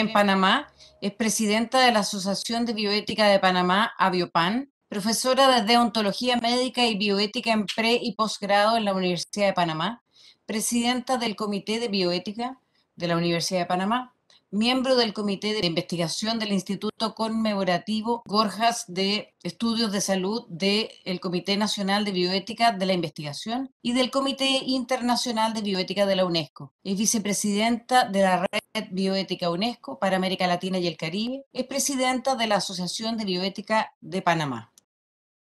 en Panamá, es presidenta de la Asociación de Bioética de Panamá, ABIOPAN, profesora de Deontología Médica y Bioética en pre y posgrado en la Universidad de Panamá, presidenta del Comité de Bioética de la Universidad de Panamá, miembro del Comité de Investigación del Instituto Conmemorativo Gorjas de Estudios de Salud del Comité Nacional de Bioética de la Investigación y del Comité Internacional de Bioética de la UNESCO. Es vicepresidenta de la Red Bioética UNESCO para América Latina y el Caribe. Es presidenta de la Asociación de Bioética de Panamá.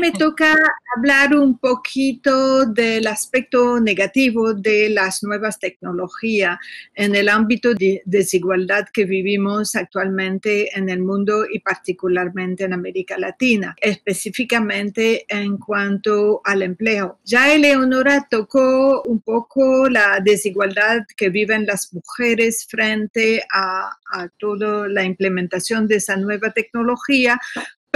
Me toca hablar un poquito del aspecto negativo de las nuevas tecnologías en el ámbito de desigualdad que vivimos actualmente en el mundo y particularmente en América Latina, específicamente en cuanto al empleo. Ya Eleonora tocó un poco la desigualdad que viven las mujeres frente a, toda la implementación de esa nueva tecnología,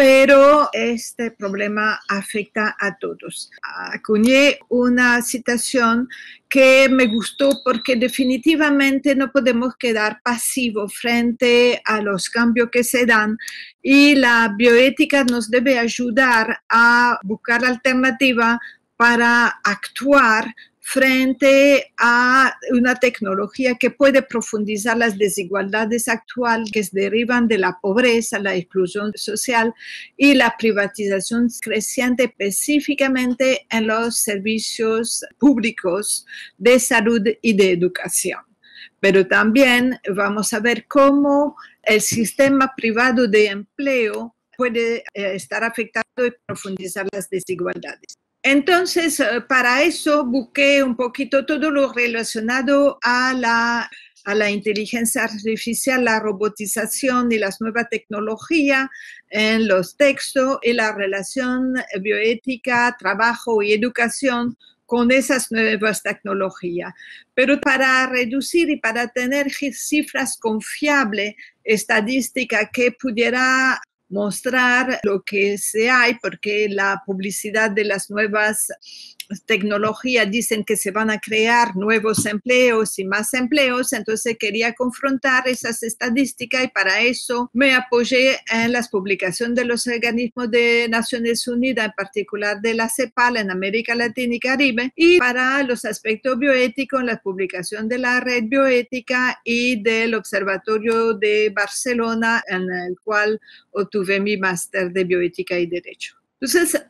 pero este problema afecta a todos. Acuñé una citación que me gustó porque definitivamente no podemos quedar pasivos frente a los cambios que se dan y la bioética nos debe ayudar a buscar alternativas para actuar frente a una tecnología que puede profundizar las desigualdades actuales que derivan de la pobreza, la exclusión social y la privatización creciente específicamente en los servicios públicos de salud y de educación. Pero también vamos a ver cómo el sistema privado de empleo puede eh, estar afectado y profundizar las desigualdades. Entonces, eh, para eso busqué un poquito todo lo relacionado a la, a la inteligencia artificial, la robotización y las nuevas tecnologías en los textos y la relación bioética, trabajo y educación con esas nuevas tecnologías. Pero para reducir y para tener cifras confiables, estadísticas que pudiera mostrar lo que se hay, porque la publicidad de las nuevas tecnología dicen que se van a crear nuevos empleos y más empleos, entonces quería confrontar esas estadísticas y para eso me apoyé en las publicaciones de los organismos de Naciones Unidas, en particular de la CEPAL en América Latina y Caribe, y para los aspectos bioéticos en la publicación de la red bioética y del Observatorio de Barcelona, en el cual obtuve mi máster de bioética y derecho. Entonces,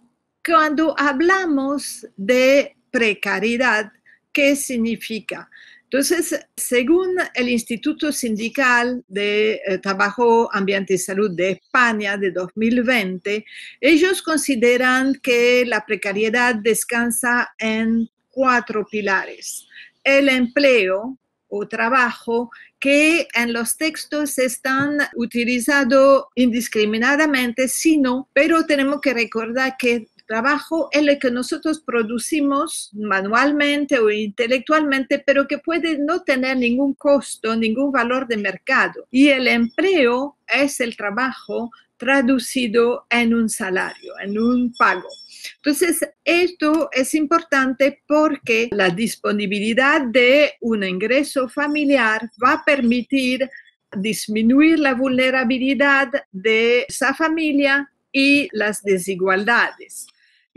cuando hablamos de precariedad, ¿qué significa? Entonces, según el Instituto Sindical de eh, Trabajo, Ambiente y Salud de España de 2020, ellos consideran que la precariedad descansa en cuatro pilares. El empleo o trabajo que en los textos están utilizados indiscriminadamente, sino, pero tenemos que recordar que trabajo es el que nosotros producimos manualmente o intelectualmente, pero que puede no tener ningún costo, ningún valor de mercado. Y el empleo es el trabajo traducido en un salario, en un pago. Entonces, esto es importante porque la disponibilidad de un ingreso familiar va a permitir disminuir la vulnerabilidad de esa familia y las desigualdades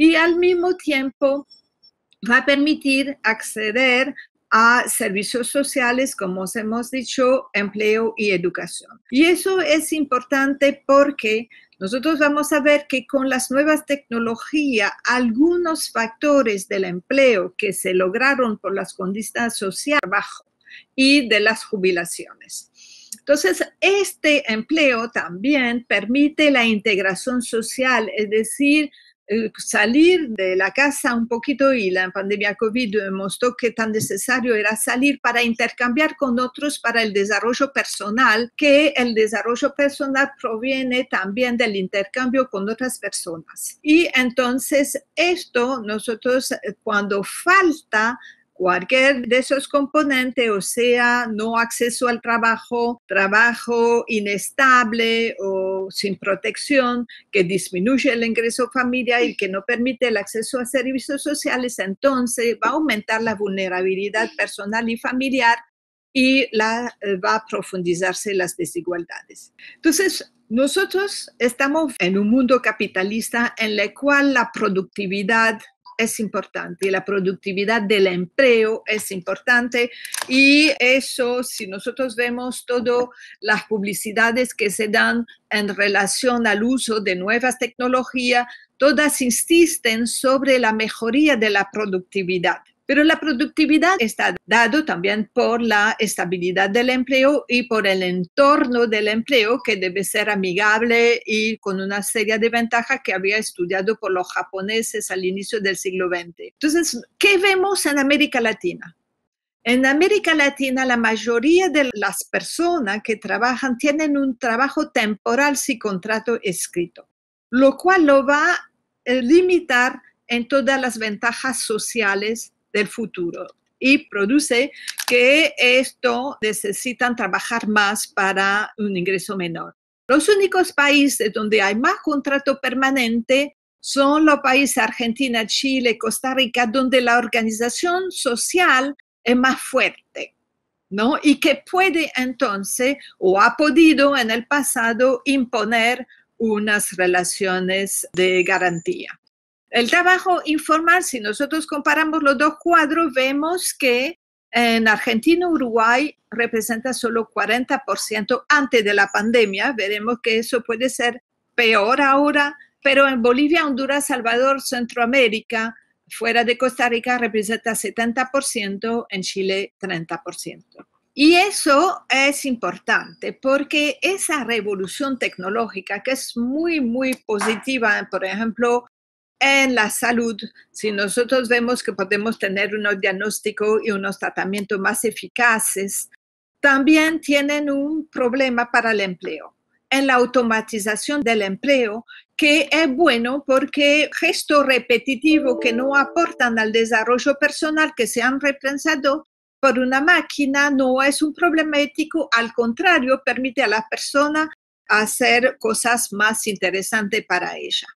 y al mismo tiempo va a permitir acceder a servicios sociales, como os hemos dicho, empleo y educación. Y eso es importante porque nosotros vamos a ver que con las nuevas tecnologías, algunos factores del empleo que se lograron por las condiciones sociales bajo y de las jubilaciones. Entonces, este empleo también permite la integración social, es decir, eh, salir de la casa un poquito y la pandemia COVID mostró que tan necesario era salir para intercambiar con otros para el desarrollo personal, que el desarrollo personal proviene también del intercambio con otras personas. Y entonces esto nosotros eh, cuando falta cualquier de esos componentes, o sea, no acceso al trabajo, trabajo inestable o sin protección, que disminuye el ingreso familiar y que no permite el acceso a servicios sociales, entonces va a aumentar la vulnerabilidad personal y familiar y la, eh, va a profundizarse las desigualdades. Entonces, nosotros estamos en un mundo capitalista en el cual la productividad es importante, la productividad del empleo es importante y eso, si nosotros vemos todas las publicidades que se dan en relación al uso de nuevas tecnologías, todas insisten sobre la mejoría de la productividad. Pero la productividad está dado también por la estabilidad del empleo y por el entorno del empleo que debe ser amigable y con una serie de ventajas que había estudiado por los japoneses al inicio del siglo XX. Entonces, ¿qué vemos en América Latina? En América Latina, la mayoría de las personas que trabajan tienen un trabajo temporal sin contrato escrito, lo cual lo va a limitar en todas las ventajas sociales del futuro y produce que esto necesitan trabajar más para un ingreso menor. Los únicos países donde hay más contrato permanente son los países Argentina, Chile, Costa Rica, donde la organización social es más fuerte, ¿no? Y que puede entonces o ha podido en el pasado imponer unas relaciones de garantía. El trabajo informal, si nosotros comparamos los dos cuadros, vemos que en Argentina, Uruguay representa solo 40% antes de la pandemia. Veremos que eso puede ser peor ahora, pero en Bolivia, Honduras, Salvador, Centroamérica, fuera de Costa Rica, representa 70%, en Chile 30%. Y eso es importante porque esa revolución tecnológica que es muy, muy positiva, por ejemplo, en la salud, si nosotros vemos que podemos tener unos diagnóstico y unos tratamientos más eficaces, también tienen un problema para el empleo, en la automatización del empleo, que es bueno porque gestos repetitivos que no aportan al desarrollo personal, que se han repensado por una máquina, no es un problema ético, al contrario, permite a la persona hacer cosas más interesantes para ella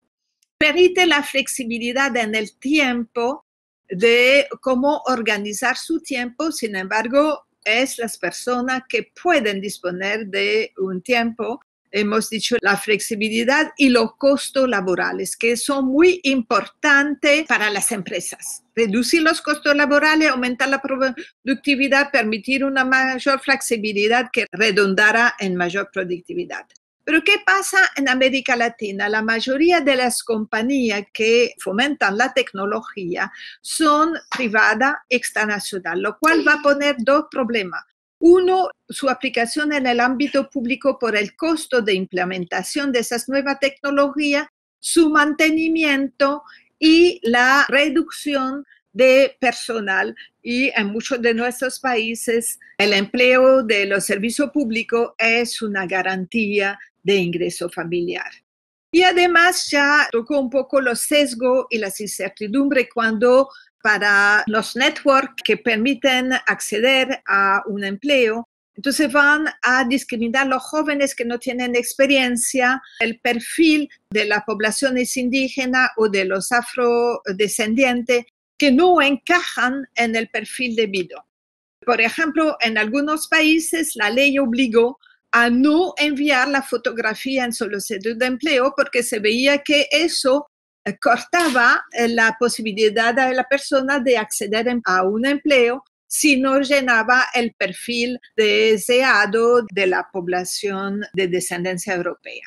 permite la flexibilidad en el tiempo de cómo organizar su tiempo, sin embargo, es las personas que pueden disponer de un tiempo, hemos dicho la flexibilidad y los costos laborales, que son muy importantes para las empresas. Reducir los costos laborales, aumentar la productividad, permitir una mayor flexibilidad que redundará en mayor productividad. Pero ¿qué pasa en América Latina? La mayoría de las compañías que fomentan la tecnología son privadas extranacionales, lo cual va a poner dos problemas. Uno, su aplicación en el ámbito público por el costo de implementación de esas nuevas tecnologías, su mantenimiento y la reducción de personal y en muchos de nuestros países el empleo de los servicios públicos es una garantía de ingreso familiar. Y además ya tocó un poco los sesgos y las incertidumbres cuando para los networks que permiten acceder a un empleo, entonces van a discriminar los jóvenes que no tienen experiencia, el perfil de las poblaciones indígenas o de los afrodescendientes que no encajan en el perfil debido. Por ejemplo, en algunos países la ley obligó a no enviar la fotografía en solicitud de empleo porque se veía que eso eh, cortaba eh, la posibilidad de la persona de acceder a un empleo si no llenaba el perfil deseado de la población de descendencia europea.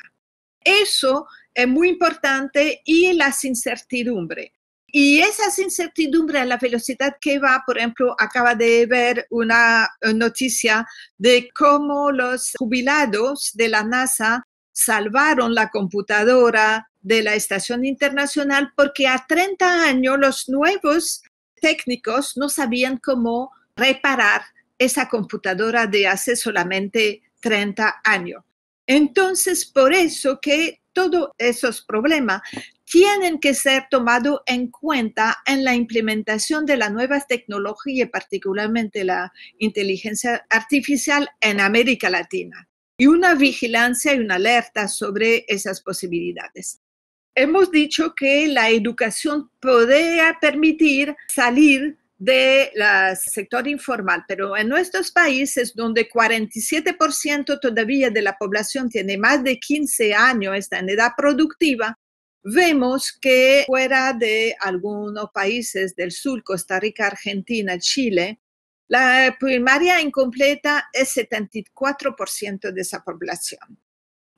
Eso es muy importante y las incertidumbres. Y incertidumbre en la velocidad que va, por ejemplo, acaba de ver una eh, noticia de cómo los jubilados de la NASA salvaron la computadora de la Estación Internacional porque a 30 años los nuevos técnicos no sabían cómo reparar esa computadora de hace solamente 30 años. Entonces, por eso que todos esos problemas tienen que ser tomados en cuenta en la implementación de las nuevas tecnologías, particularmente la inteligencia artificial en América Latina, y una vigilancia y una alerta sobre esas posibilidades. Hemos dicho que la educación podría permitir salir del sector informal, pero en nuestros países donde 47% todavía de la población tiene más de 15 años, está en edad productiva, Vemos que fuera de algunos países del sur, Costa Rica, Argentina, Chile, la primaria incompleta es 74% de esa población.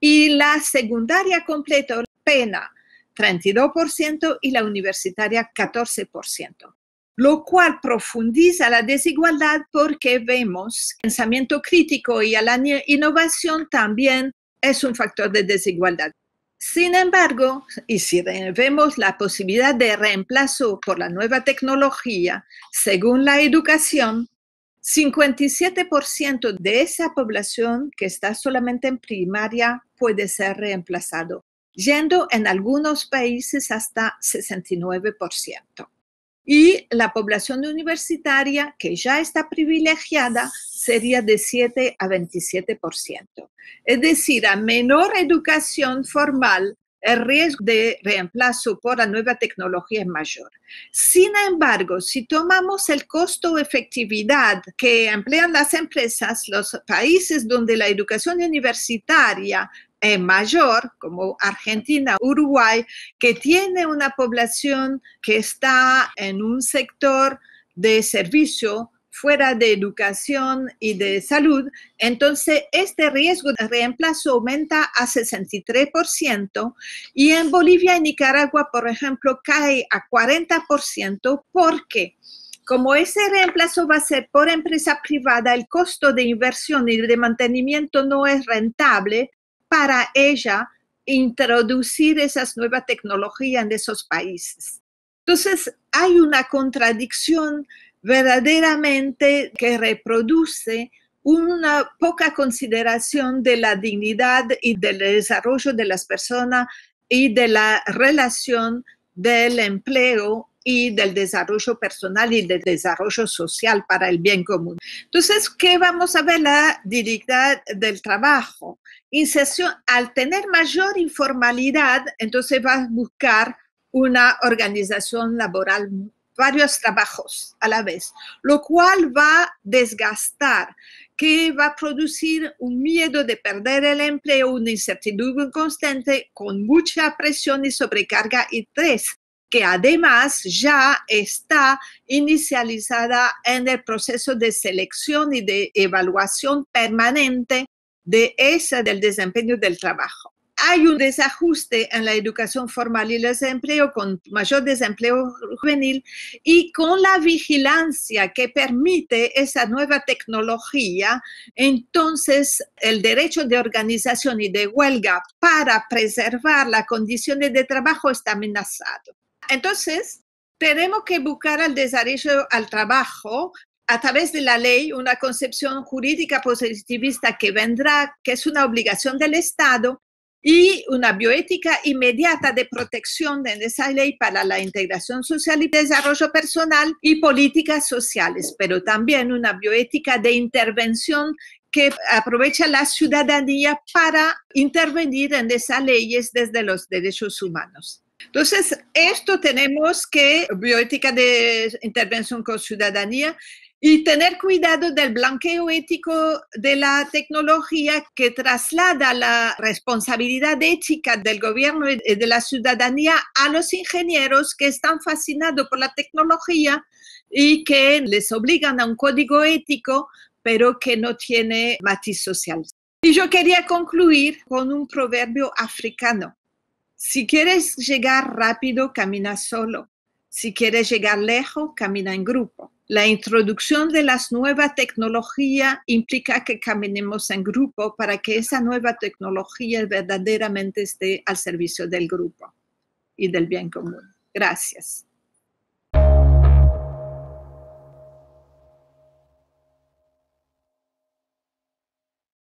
Y la secundaria completa, pena, 32% y la universitaria 14%, lo cual profundiza la desigualdad porque vemos pensamiento crítico y la innovación también es un factor de desigualdad. Sin embargo, y si vemos la posibilidad de reemplazo por la nueva tecnología, según la educación, 57% de esa población que está solamente en primaria puede ser reemplazado, yendo en algunos países hasta 69%. Y la población universitaria, que ya está privilegiada, sería de 7 a 27%. Es decir, a menor educación formal, el riesgo de reemplazo por la nueva tecnología es mayor. Sin embargo, si tomamos el costo efectividad que emplean las empresas, los países donde la educación universitaria eh, mayor, como Argentina, Uruguay, que tiene una población que está en un sector de servicio fuera de educación y de salud, entonces este riesgo de reemplazo aumenta a 63% y en Bolivia y Nicaragua, por ejemplo, cae a 40% porque como ese reemplazo va a ser por empresa privada, el costo de inversión y de mantenimiento no es rentable, para ella introducir esas nuevas tecnologías en esos países. Entonces, hay una contradicción verdaderamente que reproduce una poca consideración de la dignidad y del desarrollo de las personas y de la relación del empleo y del desarrollo personal y del desarrollo social para el bien común. Entonces, ¿qué vamos a ver? La dignidad del trabajo. Inserción, al tener mayor informalidad, entonces vas a buscar una organización laboral, varios trabajos a la vez, lo cual va a desgastar, que va a producir un miedo de perder el empleo, una incertidumbre constante con mucha presión y sobrecarga y tres, que además ya está inicializada en el proceso de selección y de evaluación permanente de esa del desempeño del trabajo. Hay un desajuste en la educación formal y el desempleo con mayor desempleo juvenil y con la vigilancia que permite esa nueva tecnología, entonces el derecho de organización y de huelga para preservar las condiciones de trabajo está amenazado. Entonces, tenemos que buscar al desarrollo, al trabajo, a través de la ley, una concepción jurídica positivista que vendrá, que es una obligación del Estado, y una bioética inmediata de protección de esa ley para la integración social y desarrollo personal y políticas sociales, pero también una bioética de intervención que aprovecha la ciudadanía para intervenir en esas leyes desde los derechos humanos. Entonces, esto tenemos que, bioética de intervención con ciudadanía, y tener cuidado del blanqueo ético de la tecnología que traslada la responsabilidad ética del gobierno y de la ciudadanía a los ingenieros que están fascinados por la tecnología y que les obligan a un código ético, pero que no tiene matiz social. Y yo quería concluir con un proverbio africano si quieres llegar rápido, camina solo. Si quieres llegar lejos, camina en grupo. La introducción de las nuevas tecnologías implica que caminemos en grupo para que esa nueva tecnología verdaderamente esté al servicio del grupo y del bien común. Gracias.